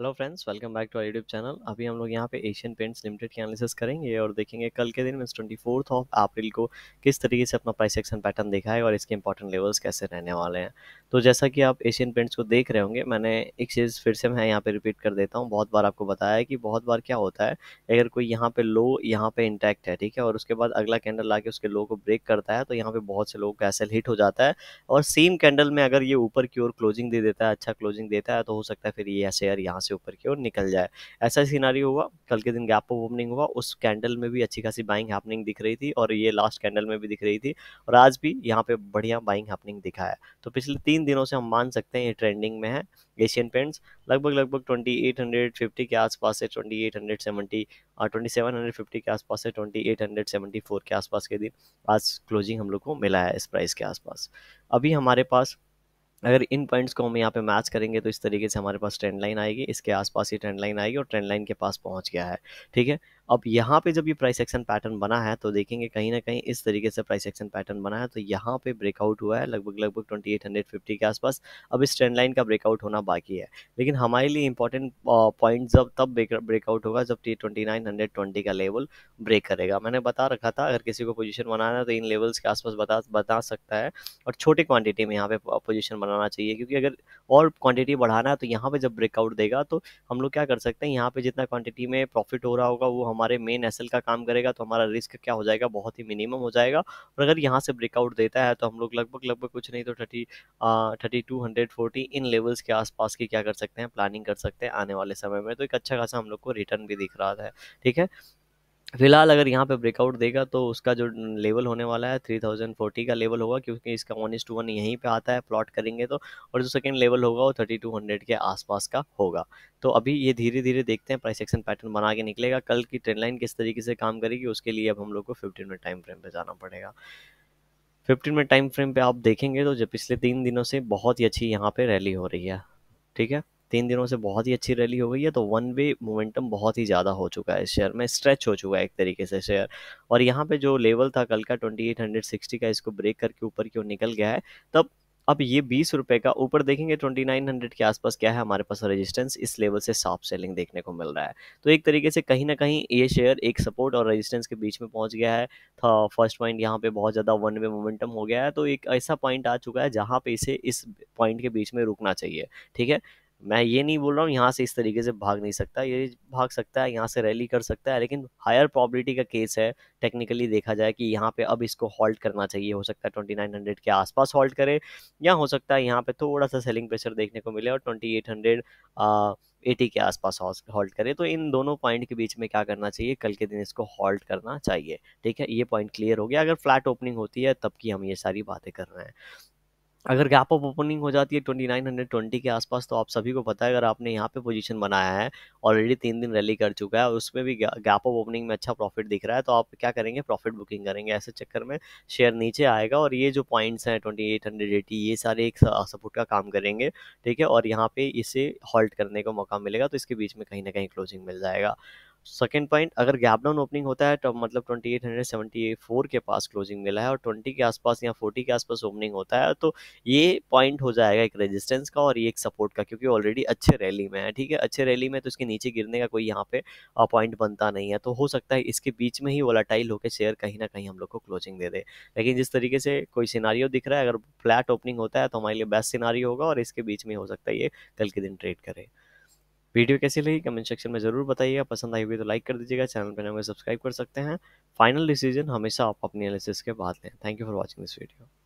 hello friends welcome back to our YouTube channel अभी हम लोग यहाँ पे एशियन पेंट्स लिमिटेड की एनालिसिस करेंगे और देखेंगे कल के दिन में ट्वेंटी फोर्थ ऑफ अप्रैल को किस तरीके से अपना प्राइस एक्शन पैटर्न दिखाए है और इसके इंपॉर्टेंट लेवल्स कैसे रहने वाले हैं तो जैसा कि आप एशियन पेंट्स को देख रहे होंगे मैंने एक चीज़ फिर से मैं यहाँ पर रिपीट कर देता हूँ बहुत बार आपको बताया है कि बहुत बार क्या होता है अगर कोई यहाँ पर लो यहाँ पर इंटैक्ट है ठीक है और उसके बाद अगला कैंडल ला उसके लो को ब्रेक करता है तो यहाँ पर बहुत से लोगों का एसल हिट हो जाता है और सेम कैंडल में अगर ये ऊपर की ओर क्लोजिंग दे देता है अच्छा क्लोजिंग देता है तो हो सकता है फिर ये शेयर यहाँ से ऊपर की ओर निकल जाए ऐसा सीनारी हुआ कल के दिन गैप ऑफ ओपनिंग हुआ उस कैंडल में भी अच्छी खासी बाइंग हैपनिंग दिख रही थी और ये लास्ट कैंडल में भी दिख रही थी और आज भी यहाँ पे बढ़िया बाइंग हैपनिंग दिखा है तो पिछले तीन दिनों से हम मान सकते हैं ये ट्रेंडिंग में है एशियन पेंट्स लगभग लगभग ट्वेंटी एट हंड्रेड फिफ्टी के आसपास से twenty twenty eight hundred seventy seven hundred fifty के आसपास से twenty eight hundred seventy four के आसपास के दिन आज क्लोजिंग हम लोग को मिला है इस प्राइस के आसपास अभी हमारे पास अगर इन पॉइंट्स को हम यहाँ पे मैच करेंगे तो इस तरीके से हमारे पास ट्रेंड लाइन आएगी इसके आसपास ही ट्रेंड लाइन आएगी और ट्रेंड लाइन के पास पहुँच गया है ठीक है अब यहाँ पे जब ये प्राइस एक्शन पैटर्न बना है तो देखेंगे कहीं ना कहीं इस तरीके से प्राइस एक्शन पैटर्न बना है तो यहाँ पे ब्रेकआउट हुआ है लगभग लगभग 2850 के आसपास अब इस ट्रेंड लाइन का ब्रेकआउट होना बाकी है लेकिन हमारे लिए इंपॉर्टेंट पॉइंट जब तब ब्रेकआउट होगा जब टी ट्वेंटी का लेवल ब्रेक करेगा मैंने बता रखा था अगर किसी को पोजिशन बनाना है तो इन लेवल्स के आसपास बता बता सकता है और छोटे क्वान्टिटी में यहाँ पे पोजिशन बनाना चाहिए क्योंकि अगर और क्वान्टिटी बढ़ाना है तो यहाँ पर जब ब्रेकआउट देगा तो हम लोग क्या कर सकते हैं यहाँ पर जितना क्वान्टिटी में प्रॉफिट हो रहा होगा वो हम हमारे मेन एस का काम करेगा तो हमारा रिस्क क्या हो जाएगा बहुत ही मिनिमम हो जाएगा और अगर यहाँ से ब्रेकआउट देता है तो हम लोग लगभग लगभग कुछ नहीं तो thirty thirty two hundred forty इन लेवल्स के आसपास की क्या कर सकते हैं प्लानिंग कर सकते हैं आने वाले समय में तो एक अच्छा खासा हम लोग को रिटर्न भी दिख रहा है ठीक है फिलहाल अगर यहाँ पे ब्रेकआउट देगा तो उसका जो लेवल होने वाला है थ्री थाउजेंड फोर्टी का लेवल होगा क्योंकि इसका वन इज टू वन यहीं पे आता है प्लॉट करेंगे तो और जो सेकेंड लेवल होगा वो थर्टी टू हंड्रेड के आसपास का होगा तो अभी ये धीरे धीरे देखते हैं प्राइस एक्शन पैटर्न बना के निकलेगा कल की ट्रेंड लाइन किस तरीके से काम करेगी उसके लिए अब हम लोग को फिफ्टीन मिनट टाइम फ्रेम पर जाना पड़ेगा फिफ्टीन मिनट टाइम फ्रेम पर आप देखेंगे तो जब पिछले तीन दिनों से बहुत ही अच्छी यहाँ पर रैली हो रही है ठीक है तीन दिनों से बहुत ही अच्छी रैली हो गई है तो वन वे मोमेंटम बहुत ही ज़्यादा हो चुका है शेयर में स्ट्रेच हो चुका है एक तरीके से शेयर और यहाँ पे जो लेवल था कल का ट्वेंटी एट हंड्रेड सिक्सटी का इसको ब्रेक करके ऊपर क्यों निकल गया है तब अब ये बीस रुपये का ऊपर देखेंगे ट्वेंटी नाइन हंड्रेड के आसपास क्या है हमारे पास रेजिस्टेंस इस लेवल से साफ सेलिंग देखने को मिल रहा है तो एक तरीके से कहीं ना कहीं ये शेयर एक सपोर्ट और रेजिस्टेंस के बीच में पहुंच गया है था फर्स्ट पॉइंट यहाँ पे बहुत ज़्यादा वन वे मोमेंटम हो गया है तो एक ऐसा पॉइंट आ चुका है जहाँ पे इसे इस पॉइंट के बीच में रुकना चाहिए ठीक है मैं ये नहीं बोल रहा हूँ यहाँ से इस तरीके से भाग नहीं सकता ये भाग सकता है यहाँ से रैली कर सकता है लेकिन हायर प्रॉबिलिटी का केस है टेक्निकली देखा जाए कि यहाँ पे अब इसको हॉल्ट करना चाहिए हो सकता है ट्वेंटी नाइन हंड्रेड के आसपास हॉल्ट करे या हो सकता है यहाँ पे थोड़ा सा सेलिंग प्रेशर देखने को मिले और ट्वेंटी एट हंड्रेड एटी के आसपास हॉल्ट करे तो इन दोनों पॉइंट के बीच में क्या करना चाहिए कल के दिन इसको हॉल्ट करना चाहिए ठीक है ये पॉइंट क्लियर हो गया अगर फ्लैट ओपनिंग होती है तब की हम ये सारी बातें कर रहे हैं अगर गैप ऑफ ओपनिंग हो जाती है ट्वेंटी नाइन हंड्रेड ट्वेंटी के आसपास तो आप सभी को पता है अगर आपने यहाँ पे पोजीशन बनाया है ऑलरेडी तीन दिन रैली कर चुका है और उसमें भी गैप ऑफ ओपनिंग में अच्छा प्रॉफिट दिख रहा है तो आप क्या करेंगे प्रॉफिट बुकिंग करेंगे ऐसे चक्कर में शेयर नीचे आएगा और ये जो पॉइंट्स हैं ट्वेंटी ये सारे एक सपोर्ट का काम करेंगे ठीक है और यहाँ पे इसे हॉल्ट करने का मौका मिलेगा तो इसके बीच में कहीं ना कहीं क्लोजिंग मिल जाएगा सेकेंड पॉइंट अगर गैप डाउन ओपनिंग होता है तो मतलब twenty eight hundred seventy four के पास क्लोजिंग मिला है और ट्वेंटी के आसपास या फोर्टी के आसपास ओपनिंग होता है तो ये पॉइंट हो जाएगा एक रेजिस्टेंस का और ये एक सपोर्ट का क्योंकि ऑलरेडी अच्छे रैली में है ठीक है अच्छे रैली में तो इसके नीचे गिरने का कोई यहाँ पे पॉइंट बनता नहीं है तो हो सकता है इसके बीच में ही वोलाटाइल होकर शेयर कहीं ना कहीं हम लोग को क्लोजिंग दे दे लेकिन जिस तरीके से कोई सिनारियो दिख रहा है अगर फ्लैट ओपनिंग होता है तो हमारे लिए बेस्ट सिनारी होगा और इसके बीच में हो सकता है ये कल के दिन ट्रेड करे वीडियो कैसी लगी कमेंट सेक्शन में ज़रूर बताइएगा पसंद आई हुई तो लाइक कर दीजिएगा चैनल पर नए तो सब्सक्राइब कर सकते हैं फाइनल डिसीजन हमेशा आप अपनी एनालिसिस के बाद लें thank you for watching this video